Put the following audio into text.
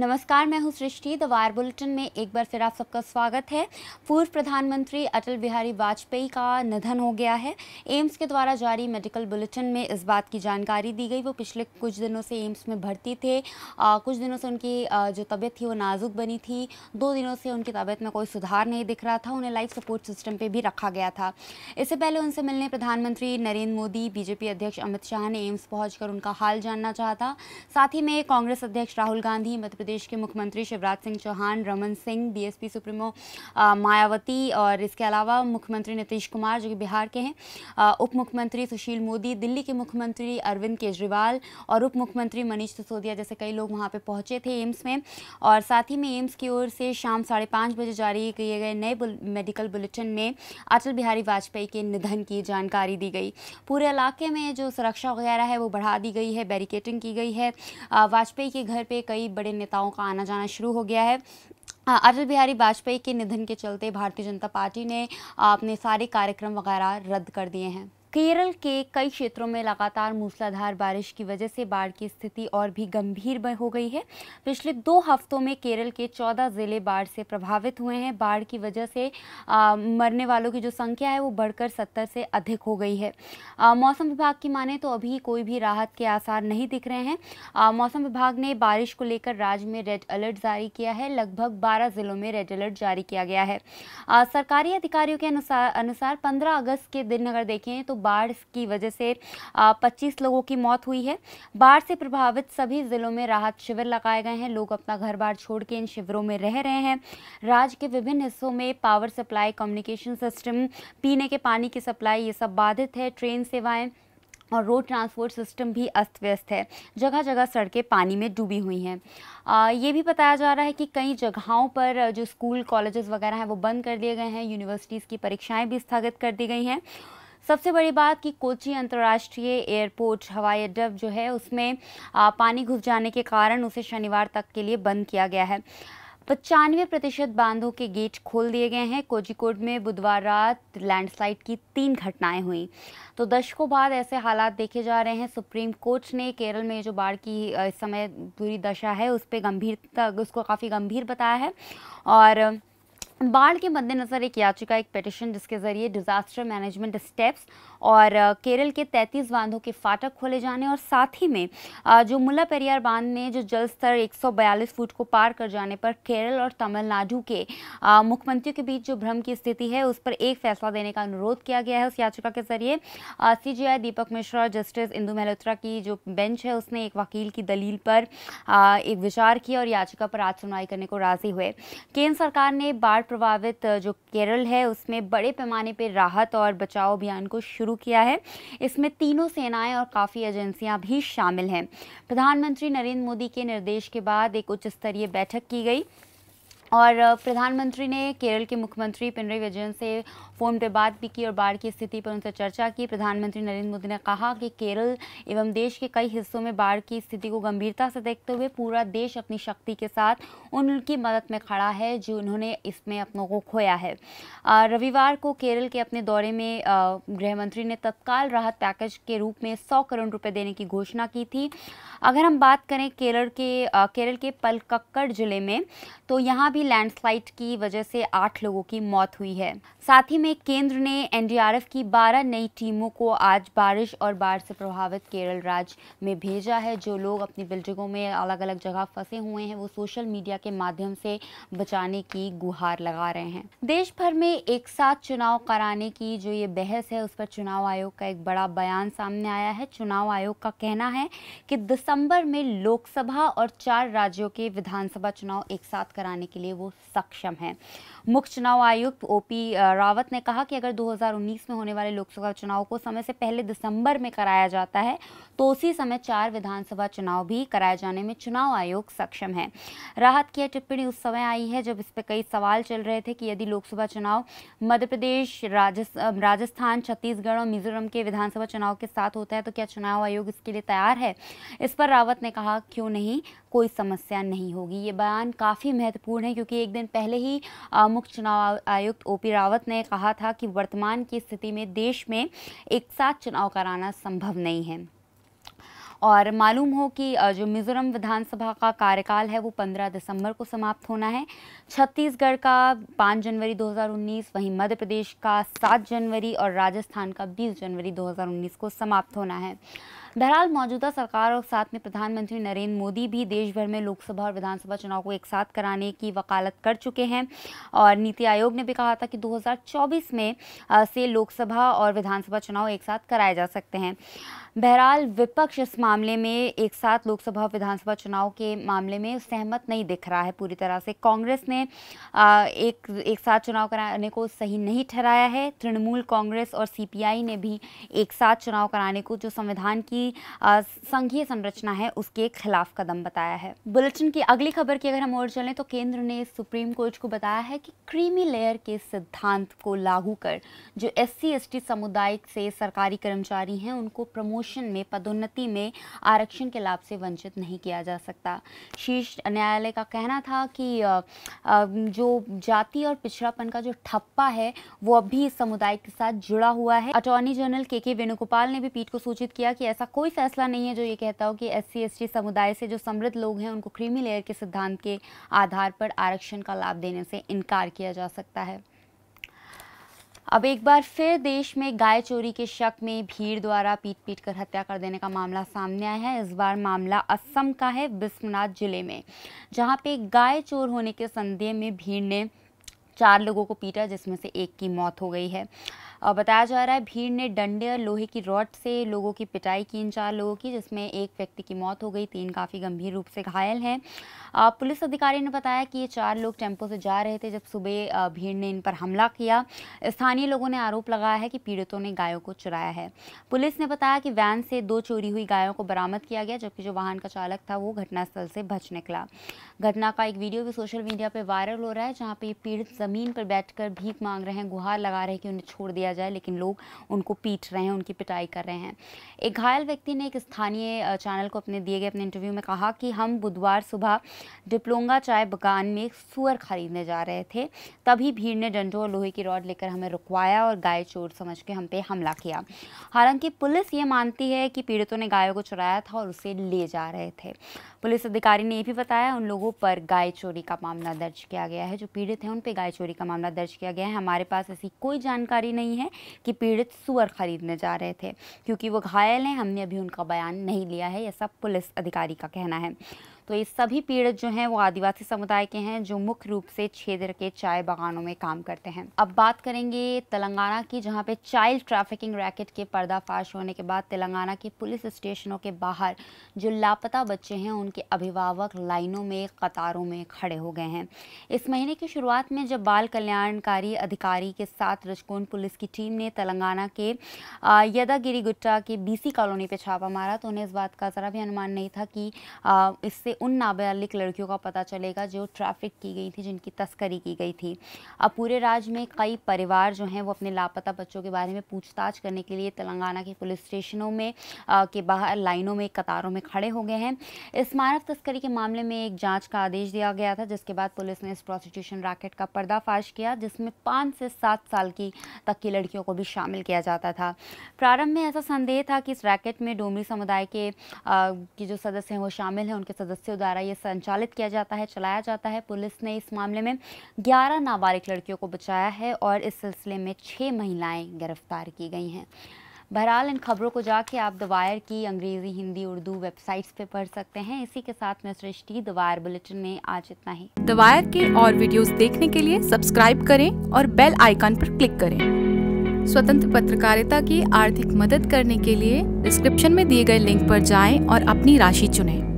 नमस्कार मैं हूं सृष्टि द वायर बुलेटिन में एक बार फिर आप सबका स्वागत है पूर्व प्रधानमंत्री अटल बिहारी वाजपेयी का निधन हो गया है एम्स के द्वारा जारी मेडिकल बुलेटिन में इस बात की जानकारी दी गई वो पिछले कुछ दिनों से एम्स में भर्ती थे आ, कुछ दिनों से उनकी आ, जो तबीयत थी वो नाजुक बनी थी दो दिनों से उनकी तबीयत में कोई सुधार नहीं दिख रहा था उन्हें लाइफ सपोर्ट सिस्टम पर भी रखा गया था इससे पहले उनसे मिलने प्रधानमंत्री नरेंद्र मोदी बीजेपी अध्यक्ष अमित शाह ने एम्स पहुँच उनका हाल जानना चाहा साथ ही में कांग्रेस अध्यक्ष राहुल गांधी मध्य प्रदेश के मुख्यमंत्री शिवराज सिंह चौहान रमन सिंह बीएसपी सुप्रीमो मायावती और इसके अलावा मुख्यमंत्री नीतीश कुमार जो कि बिहार के हैं उप मुख्यमंत्री सुशील मोदी दिल्ली के मुख्यमंत्री अरविंद केजरीवाल और उप मुख्यमंत्री मनीष सिसोदिया जैसे कई लोग वहाँ पर पहुँचे थे एम्स में और साथ ही में एम्स की ओर से शाम साढ़े बजे जारी किए गए नए मेडिकल बुलेटिन में अटल बिहारी वाजपेयी के निधन की जानकारी दी गई पूरे इलाके में जो सुरक्षा वगैरह है वो बढ़ा दी गई है बैरिकेटिंग की गई है वाजपेयी के घर पे कई बड़े नेता नेताओं का आना जाना शुरू हो गया है अटल बिहारी वाजपेयी के निधन के चलते भारतीय जनता पार्टी ने अपने सारे कार्यक्रम वगैरह रद्द कर दिए हैं केरल के कई क्षेत्रों में लगातार मूसलाधार बारिश की वजह से बाढ़ की स्थिति और भी गंभीर हो गई है पिछले दो हफ्तों में केरल के 14 ज़िले बाढ़ से प्रभावित हुए हैं बाढ़ की वजह से आ, मरने वालों की जो संख्या है वो बढ़कर 70 से अधिक हो गई है आ, मौसम विभाग की माने तो अभी कोई भी राहत के आसार नहीं दिख रहे हैं आ, मौसम विभाग ने बारिश को लेकर राज्य में रेड अलर्ट जारी किया है लगभग बारह ज़िलों में रेड अलर्ट जारी किया गया है सरकारी अधिकारियों के अनुसार अनुसार पंद्रह अगस्त के दिन अगर देखें तो बाढ़ की वजह से पच्चीस लोगों की मौत हुई है बाढ़ से प्रभावित सभी जिलों में राहत शिविर लगाए गए हैं लोग अपना घर बार छोड़ के इन शिविरों में रह रहे हैं राज्य के विभिन्न हिस्सों में पावर सप्लाई कम्युनिकेशन सिस्टम पीने के पानी की सप्लाई ये सब बाधित है ट्रेन सेवाएँ और रोड ट्रांसपोर्ट सिस्टम भी अस्त व्यस्त है जगह जगह सड़कें पानी में डूबी हुई हैं ये भी बताया जा रहा है कि कई जगहों पर जो स्कूल कॉलेजेस वगैरह हैं वो बंद कर दिए गए हैं यूनिवर्सिटीज़ की परीक्षाएं भी स्थगित कर दी गई हैं सबसे बड़ी बात कि कोची अंतर्राष्ट्रीय एयरपोर्ट हवाई अड्डा जो है उसमें पानी घुस जाने के कारण उसे शनिवार तक के लिए बंद किया गया है पचानवे प्रतिशत बांधों के गेट खोल दिए गए हैं कोजिकोड में बुधवार रात लैंडस्लाइड की तीन घटनाएं हुई तो दशकों बाद ऐसे हालात देखे जा रहे हैं सुप्रीम कोर्ट ने केरल में जो बाढ़ की इस समय पूरी दशा है उस पर गंभीरता उसको काफ़ी गंभीर बताया है और बाढ़ के मद्देनज़र एक याचिका एक पिटिशन जिसके ज़रिए डिज़ास्टर मैनेजमेंट स्टेप्स और केरल के 33 बांधों के फाटक खोले जाने और साथ ही में जो मुला पेरियार बांध में जो जल स्तर 142 फुट को पार कर जाने पर केरल और तमिलनाडु के मुख्यमंत्रियों के बीच जो भ्रम की स्थिति है उस पर एक फैसला देने का अनुरोध किया गया है उस याचिका के ज़रिए सी दीपक मिश्रा और जस्टिस इंदू मल्होत्रा की जो बेंच है उसने एक वकील की दलील पर एक विचार किया और याचिका पर आज सुनवाई करने को राज़ी हुए केंद्र सरकार ने बाढ़ प्रभावित जो केरल है उसमें बड़े पैमाने पर राहत और बचाव अभियान को शुरू किया है इसमें तीनों सेनाएं और काफ़ी एजेंसियां भी शामिल हैं प्रधानमंत्री नरेंद्र मोदी के निर्देश के बाद एक उच्च स्तरीय बैठक की गई और प्रधानमंत्री ने केरल के मुख्यमंत्री पिनरई विजयन से फ़ोन पर बात भी की और बाढ़ की स्थिति पर उनसे चर्चा की प्रधानमंत्री नरेंद्र मोदी ने कहा कि केरल एवं देश के कई हिस्सों में बाढ़ की स्थिति को गंभीरता से देखते हुए पूरा देश अपनी शक्ति के साथ उनकी मदद में खड़ा है जो उन्होंने इसमें अपनों को खोया है रविवार को केरल के अपने दौरे में गृहमंत्री ने तत्काल राहत पैकेज के रूप में सौ करोड़ रुपये देने की घोषणा की थी अगर हम बात करें केरल के केरल के पलकक्कड़ जिले में तो यहाँ भी लैंडस्लाइड की वजह से आठ लोगों की मौत हुई है साथ ही में केंद्र ने एनडीआरएफ की 12 नई टीमों को आज बारिश और बाढ़ से प्रभावित केरल राज्य में भेजा है जो लोग अपनी बिल्डिंगों में अलग अलग जगह फंसे हुए हैं वो सोशल मीडिया के माध्यम से बचाने की गुहार लगा रहे हैं देश भर में एक साथ चुनाव कराने की जो ये बहस है उस पर चुनाव आयोग का एक बड़ा बयान सामने आया है चुनाव आयोग का कहना है कि दिसंबर में लोकसभा और चार राज्यों के विधानसभा चुनाव एक साथ कराने के लिए वो सक्षम है मुख्य चुनाव आयुक्त ओ रावत ने कहा कि अगर 2019 में होने वाले लोकसभा चुनाव को समय से पहले दिसंबर में कराया जाता है तो उसी समय चार विधानसभा चुनाव भी कराए जाने में चुनाव आयोग सक्षम है राहत की यह टिप्पणी उस समय आई है जब इस पर कई सवाल चल रहे थे कि यदि लोकसभा चुनाव मध्य प्रदेश राजस्थान छत्तीसगढ़ और मिजोरम के विधानसभा चुनाव के साथ होता है तो क्या चुनाव आयोग इसके लिए तैयार है इस पर रावत ने कहा क्यों नहीं कोई समस्या नहीं होगी ये बयान काफ़ी महत्वपूर्ण है क्योंकि एक दिन पहले ही मुख्य चुनाव आयुक्त ओ पी रावत ने कहा था कि वर्तमान की स्थिति में देश में एक साथ चुनाव कराना संभव नहीं है और मालूम हो कि जो मिज़ोरम विधानसभा का कार्यकाल है वो 15 दिसंबर को समाप्त होना है छत्तीसगढ़ का 5 जनवरी 2019 वहीं मध्य प्रदेश का 7 जनवरी और राजस्थान का 20 जनवरी 2019 को समाप्त होना है बहरहाल मौजूदा सरकार और साथ में प्रधानमंत्री नरेंद्र मोदी भी देश भर में लोकसभा और विधानसभा चुनाव को एक साथ कराने की वकालत कर चुके हैं और नीति आयोग ने भी कहा था कि 2024 में से लोकसभा और विधानसभा चुनाव एक साथ कराए जा सकते हैं बहरहाल विपक्ष इस मामले में एक साथ लोकसभा विधानसभा चुनाव के मामले में सहमत नहीं दिख रहा है पूरी तरह से कांग्रेस ने एक एक साथ चुनाव कराने को सही नहीं ठहराया है तृणमूल कांग्रेस और सीपीआई ने भी एक साथ चुनाव कराने को जो संविधान की संघीय संरचना है उसके खिलाफ कदम बताया है बुलेटिन की अगली खबर की अगर हम और चलें तो केंद्र ने सुप्रीम कोर्ट को बताया है कि क्रीमी लेयर के सिद्धांत को लागू कर जो एस सी समुदाय से सरकारी कर्मचारी हैं उनको प्रमोशन प्रमोशन में पदोन्नति में आरक्षण के लाभ से वंचित नहीं किया जा सकता शीर्ष न्यायालय का कहना था कि जो जाति और पिछड़ापन का जो ठप्पा है वो अब भी इस समुदाय के साथ जुड़ा हुआ है अटॉर्नी जनरल के के वेणुगोपाल ने भी पीठ को सूचित किया कि ऐसा कोई फैसला नहीं है जो ये कहता हो कि एस सी समुदाय से जो समृद्ध लोग हैं उनको क्रीमी लेयर के सिद्धांत के आधार पर आरक्षण का लाभ देने से इनकार किया जा सकता है अब एक बार फिर देश में गाय चोरी के शक में भीड़ द्वारा पीट पीट कर हत्या कर देने का मामला सामने आया है इस बार मामला असम का है बिस्वनाथ जिले में जहां पे गाय चोर होने के संदेह में भीड़ ने चार लोगों को पीटा जिसमें से एक की मौत हो गई है बताया जा रहा है भीड़ ने डंडे और लोहे की रॉड से लोगों की पिटाई की इन चार लोगों की जिसमें एक व्यक्ति की मौत हो गई तीन काफ़ी गंभीर रूप से घायल हैं पुलिस अधिकारी ने बताया कि ये चार लोग टेम्पो से जा रहे थे जब सुबह भीड़ ने इन पर हमला किया स्थानीय लोगों ने आरोप लगाया है कि पीड़ितों ने गायों को चुराया है पुलिस ने बताया कि वैन से दो चोरी हुई गायों को बरामद किया गया जबकि जो वाहन का चालक था वो घटनास्थल से बच निकला घटना का एक वीडियो भी सोशल मीडिया पर वायरल हो रहा है जहाँ पर पीड़ित जमीन पर बैठकर भीख मांग रहे हैं गुहार लगा रहे हैं कि उन्हें छोड़ दिया जाए लेकिन लोग उनको पीट रहे हैं उनकी पिटाई कर रहे हैं एक घायल व्यक्ति ने एक स्थानीय चैनल को अपने दिए गए अपने इंटरव्यू में कहा कि हम बुधवार सुबह डिप्लोंगा चाय बगान में सुअर खरीदने जा रहे थे तभी भीड़ ने डंडों और लोहे की रॉड लेकर हमें रुकवाया और गाय चोर समझ के हम पे हमला किया हालांकि पुलिस ये मानती है कि पीड़ितों ने गायों को चुराया था और उसे ले जा रहे थे पुलिस अधिकारी ने यह भी बताया उन लोगों पर गाय चोरी का मामला दर्ज किया गया है जो पीड़ित हैं उन पर गाय चोरी का मामला दर्ज किया गया है हमारे पास ऐसी कोई जानकारी नहीं रही हैं कि पीड़ित सुअर खरीदने जा रहे थे क्योंकि वो घायल हैं हमने अभी उनका बयान नहीं लिया है यह सब पुलिस अधिकारी का कहना है तो ये सभी पीड़ित जो हैं वो आदिवासी समुदाय के हैं जो मुख्य रूप से क्षेत्र के चाय बागानों में काम करते हैं अब बात करेंगे तेलंगाना की जहाँ पे चाइल्ड ट्रैफिकिंग रैकेट के पर्दाफाश होने के बाद तेलंगाना के पुलिस स्टेशनों के बाहर जो लापता बच्चे हैं उनके अभिभावक लाइनों में कतारों में खड़े हो गए हैं इस महीने की शुरुआत में जब बाल कल्याणकारी अधिकारी के साथ रजकोन पुलिस की टीम ने तेलंगाना के यदागिरी गुट्टा के बीसी कॉलोनी पे छापा मारा तो उन्हें इस बात का ज़रा भी अनुमान नहीं था कि इससे उन नाबालिग लड़कियों का पता चलेगा जो ट्रैफिक की गई थी जिनकी तस्करी की गई थी अब पूरे राज्य में कई परिवार जो हैं वो अपने लापता बच्चों के बारे में पूछताछ करने के लिए तेलंगाना के पुलिस स्टेशनों में आ, के बाहर लाइनों में कतारों में खड़े हो गए हैं इस मानव तस्करी के मामले में एक जाँच का आदेश दिया गया था जिसके बाद पुलिस ने इस प्रोसिक्यूशन रैकेट का पर्दाफाश किया जिसमें पाँच से सात साल की तक की लड़कियों को भी शामिल किया जाता था प्रारंभ में ऐसा संदेह था कि इस रैकेट में डोमरी समुदाय के की जो सदस्य हैं वो शामिल हैं उनके सदस्य सदस्यों द्वारा ये संचालित किया जाता है चलाया जाता है पुलिस ने इस मामले में ग्यारह नाबालिग लड़कियों को बचाया है और इस सिलसिले में छः महिलाएँ गिरफ्तार की गई हैं बहरहाल इन खबरों को जाके आप द वायर की अंग्रेज़ी हिंदी उर्दू वेबसाइट्स पे पढ़ सकते हैं इसी के साथ मैं सृष्टि द वायर बुलेटिन में आज इतना ही द वायर के और वीडियोस देखने के लिए सब्सक्राइब करें और बेल आइकन पर क्लिक करें स्वतंत्र पत्रकारिता की आर्थिक मदद करने के लिए डिस्क्रिप्शन में दिए गए लिंक पर जाएं और अपनी राशि चुनें